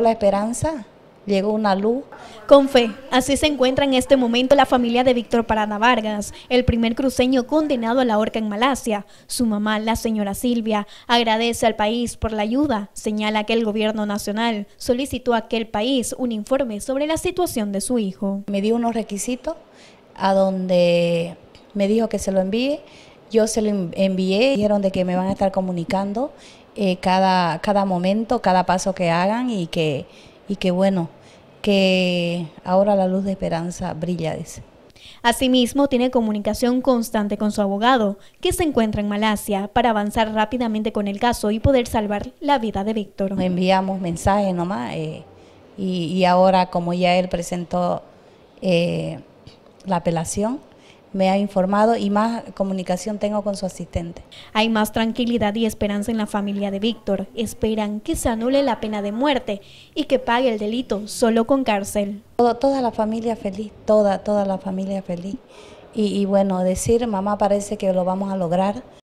la esperanza, llegó una luz. Con fe, así se encuentra en este momento la familia de Víctor Parada Vargas, el primer cruceño condenado a la horca en Malasia. Su mamá, la señora Silvia, agradece al país por la ayuda, señala que el gobierno nacional solicitó a aquel país un informe sobre la situación de su hijo. Me dio unos requisitos a donde me dijo que se lo envíe yo se lo envié, dijeron de que me van a estar comunicando eh, cada, cada momento, cada paso que hagan y que, y que bueno, que ahora la luz de esperanza brilla, dice. Asimismo, tiene comunicación constante con su abogado, que se encuentra en Malasia, para avanzar rápidamente con el caso y poder salvar la vida de Víctor. Nos enviamos mensajes nomás eh, y, ahora como ya él presentó eh, la apelación, me ha informado y más comunicación tengo con su asistente. Hay más tranquilidad y esperanza en la familia de Víctor. Esperan que se anule la pena de muerte y que pague el delito solo con cárcel. toda la familia feliz, toda, toda la familia feliz. y bueno, decir, mamá parece que lo vamos a lograr.